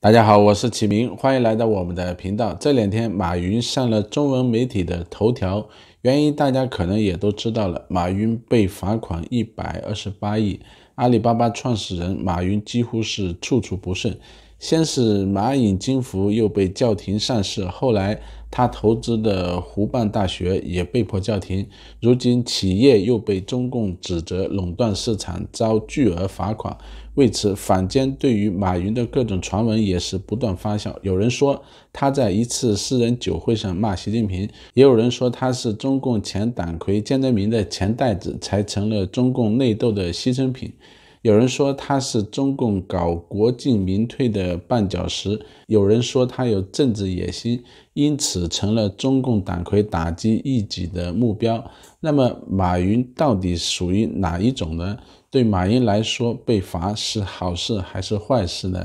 大家好，我是启明，欢迎来到我们的频道。这两天，马云上了中文媒体的头条，原因大家可能也都知道了。马云被罚款一百二十八亿，阿里巴巴创始人马云几乎是处处不顺。先是蚂蚁金服又被叫停上市，后来。他投资的湖畔大学也被迫叫停，如今企业又被中共指责垄断市场，遭巨额罚款。为此，坊间对于马云的各种传闻也是不断发酵。有人说他在一次私人酒会上骂习近平，也有人说他是中共前党魁江泽民的钱袋子，才成了中共内斗的牺牲品。有人说他是中共搞国进民退的绊脚石，有人说他有政治野心，因此成了中共党魁打击异己的目标。那么马云到底属于哪一种呢？对马云来说，被罚是好事还是坏事呢？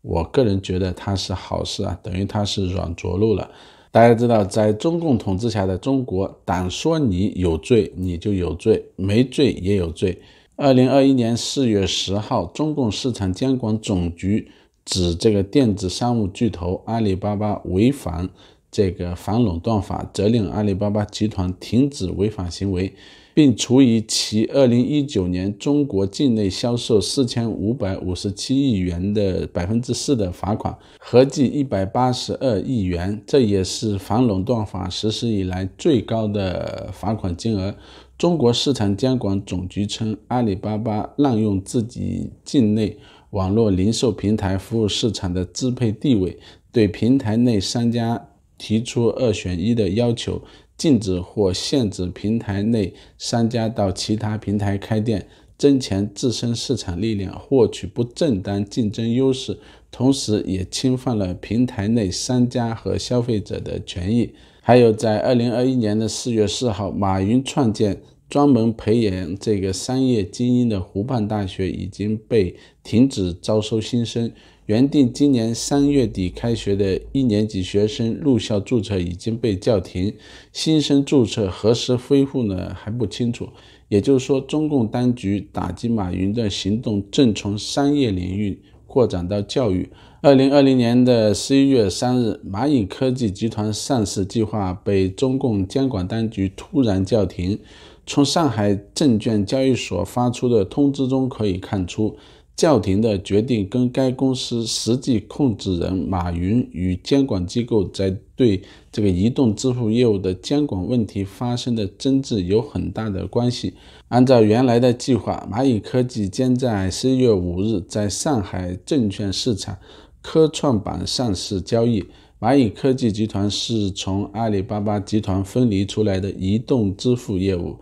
我个人觉得他是好事啊，等于他是软着陆了。大家知道，在中共统治下的中国，党说你有罪，你就有罪；没罪也有罪。二零二一年四月十号，中共市场监管总局指这个电子商务巨头阿里巴巴违反这个反垄断法，责令阿里巴巴集团停止违法行为，并处以其二零一九年中国境内销售四千五百五十七亿元的百分之四的罚款，合计一百八十二亿元，这也是反垄断法实施以来最高的罚款金额。中国市场监管总局称，阿里巴巴滥用自己境内网络零售平台服务市场的支配地位，对平台内商家提出二选一的要求，禁止或限制平台内商家到其他平台开店，增强自身市场力量，获取不正当竞争优势，同时也侵犯了平台内商家和消费者的权益。还有，在二零二一年的四月四号，马云创建专门培养这个商业精英的湖畔大学已经被停止招收新生。原定今年三月底开学的一年级学生入校注册已经被叫停，新生注册何时恢复呢？还不清楚。也就是说，中共当局打击马云的行动正从商业领域。扩展到教育。二零二零年的十一月三日，蚂蚁科技集团上市计划被中共监管当局突然叫停。从上海证券交易所发出的通知中可以看出。叫停的决定跟该公司实际控制人马云与监管机构在对这个移动支付业务的监管问题发生的争执有很大的关系。按照原来的计划，蚂蚁科技将在十一月五日在上海证券市场科创板上市交易。蚂蚁科技集团是从阿里巴巴集团分离出来的移动支付业务。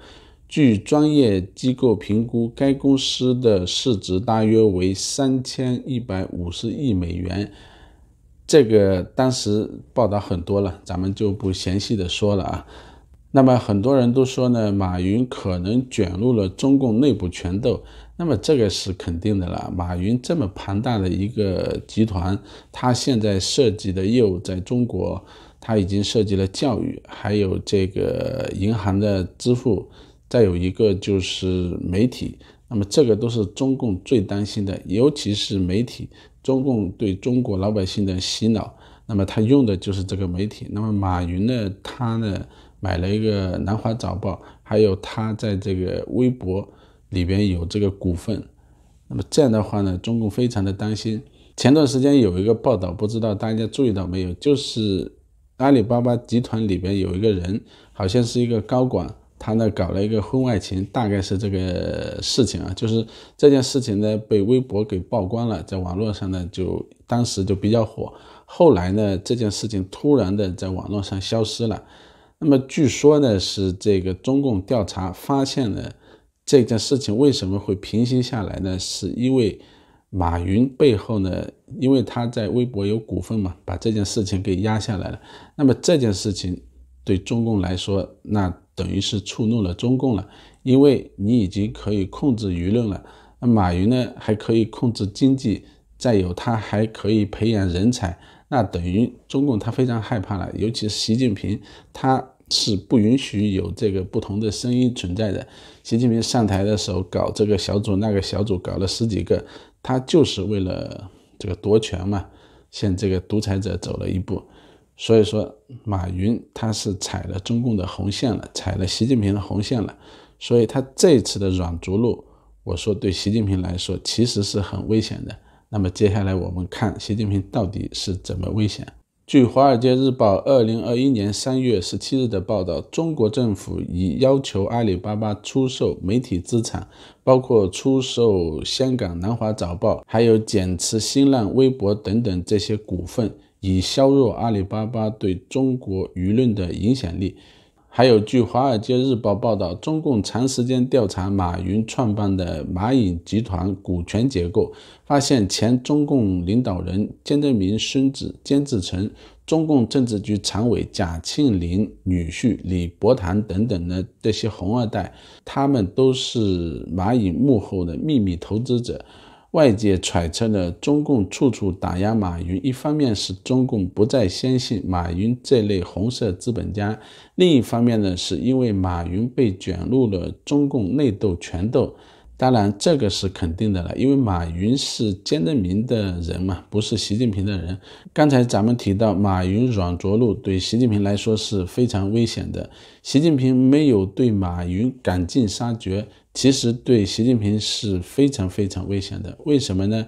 据专业机构评估，该公司的市值大约为三千一百五十亿美元。这个当时报道很多了，咱们就不详细地说了啊。那么很多人都说呢，马云可能卷入了中共内部权斗。那么这个是肯定的了。马云这么庞大的一个集团，他现在涉及的业务在中国，他已经涉及了教育，还有这个银行的支付。再有一个就是媒体，那么这个都是中共最担心的，尤其是媒体，中共对中国老百姓的洗脑，那么他用的就是这个媒体。那么马云呢，他呢买了一个《南华早报》，还有他在这个微博里边有这个股份。那么这样的话呢，中共非常的担心。前段时间有一个报道，不知道大家注意到没有，就是阿里巴巴集团里边有一个人，好像是一个高管。他呢搞了一个婚外情，大概是这个事情啊，就是这件事情呢被微博给曝光了，在网络上呢就当时就比较火，后来呢这件事情突然的在网络上消失了，那么据说呢是这个中共调查发现呢这件事情为什么会平息下来呢？是因为马云背后呢因为他在微博有股份嘛，把这件事情给压下来了。那么这件事情对中共来说，那。等于是触怒了中共了，因为你已经可以控制舆论了。那马云呢，还可以控制经济，再有他还可以培养人才。那等于中共他非常害怕了，尤其是习近平，他是不允许有这个不同的声音存在的。习近平上台的时候搞这个小组那个小组，搞了十几个，他就是为了这个夺权嘛，向这个独裁者走了一步。所以说，马云他是踩了中共的红线了，踩了习近平的红线了，所以他这次的软着陆，我说对习近平来说其实是很危险的。那么接下来我们看习近平到底是怎么危险？据《华尔街日报》2021年3月17日的报道，中国政府已要求阿里巴巴出售媒体资产，包括出售香港《南华早报》，还有减持新浪微博等等这些股份。以削弱阿里巴巴对中国舆论的影响力。还有，据《华尔街日报》报道，中共长时间调查马云创办的蚂蚁集团股权结构，发现前中共领导人江泽民孙子江志成、中共政治局常委贾庆林女婿李伯堂等等的这些“红二代”，他们都是蚂蚁幕后的秘密投资者。外界揣测呢，中共处处打压马云，一方面是中共不再相信马云这类红色资本家，另一方面呢，是因为马云被卷入了中共内斗权斗。当然，这个是肯定的了，因为马云是江泽民的人嘛，不是习近平的人。刚才咱们提到，马云软着陆对习近平来说是非常危险的。习近平没有对马云赶尽杀绝。其实对习近平是非常非常危险的，为什么呢？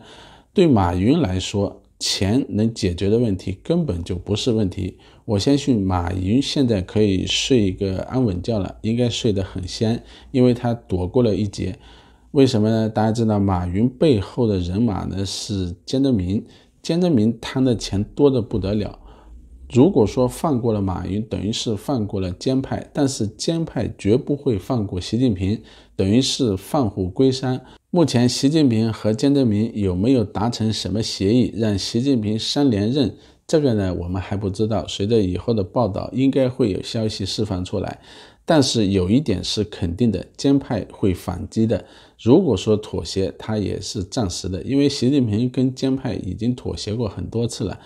对马云来说，钱能解决的问题根本就不是问题。我相信马云现在可以睡一个安稳觉了，应该睡得很香，因为他躲过了一劫。为什么呢？大家知道马云背后的人马呢是江泽民，江泽民贪的钱多得不得了。如果说放过了马云，等于是放过了江派，但是江派绝不会放过习近平，等于是放虎归山。目前，习近平和江泽民有没有达成什么协议，让习近平三连任？这个呢，我们还不知道。随着以后的报道，应该会有消息释放出来。但是有一点是肯定的，江派会反击的。如果说妥协，他也是暂时的，因为习近平跟江派已经妥协过很多次了。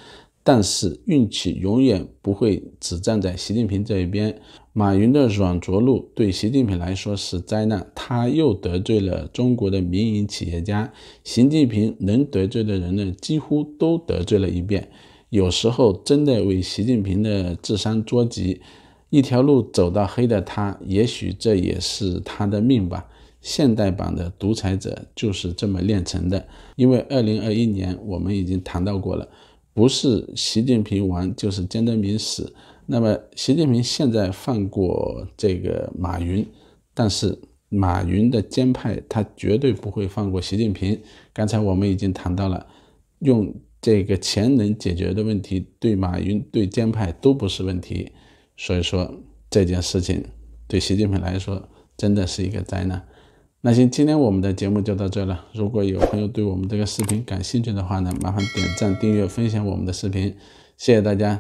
但是运气永远不会只站在习近平这一边。马云的软着陆对习近平来说是灾难，他又得罪了中国的民营企业家。习近平能得罪的人呢，几乎都得罪了一遍。有时候真的为习近平的智商捉急。一条路走到黑的他，也许这也是他的命吧。现代版的独裁者就是这么炼成的。因为二零二一年我们已经谈到过了。不是习近平亡，就是江泽民死。那么，习近平现在放过这个马云，但是马云的江派他绝对不会放过习近平。刚才我们已经谈到了，用这个钱能解决的问题，对马云、对江派都不是问题。所以说，这件事情对习近平来说真的是一个灾难。那行，今天我们的节目就到这了。如果有朋友对我们这个视频感兴趣的话呢，麻烦点赞、订阅、分享我们的视频，谢谢大家。